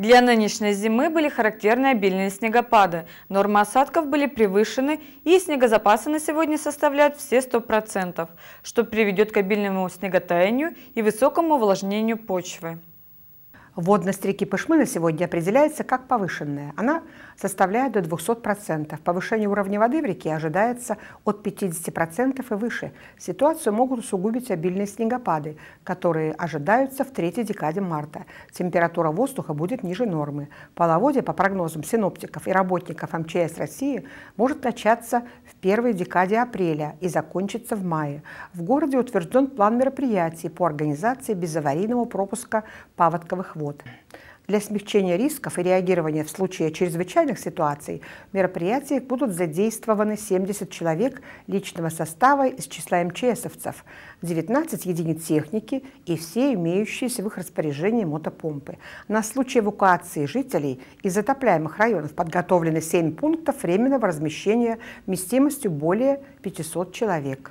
Для нынешней зимы были характерны обильные снегопады. Нормы осадков были превышены, и снегозапасы на сегодня составляют все 100%, что приведет к обильному снеготаянию и высокому увлажнению почвы. Водность реки Пышмы на сегодня определяется как повышенная. Она составляет до 200%. Повышение уровня воды в реке ожидается от 50% и выше. Ситуацию могут усугубить обильные снегопады, которые ожидаются в третьей декаде марта. Температура воздуха будет ниже нормы. Половодье, по прогнозам синоптиков и работников МЧС России, может начаться в первой декаде апреля и закончиться в мае. В городе утвержден план мероприятий по организации безаварийного пропуска паводковых квот. Для смягчения рисков и реагирования в случае чрезвычайных ситуаций в мероприятиях будут задействованы 70 человек личного состава из числа МЧСовцев, 19 единиц техники и все имеющиеся в их распоряжении мотопомпы. На случай эвакуации жителей из затопляемых районов подготовлены 7 пунктов временного размещения вместимостью более 500 человек.